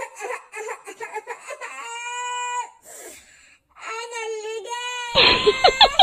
انا اللي جاي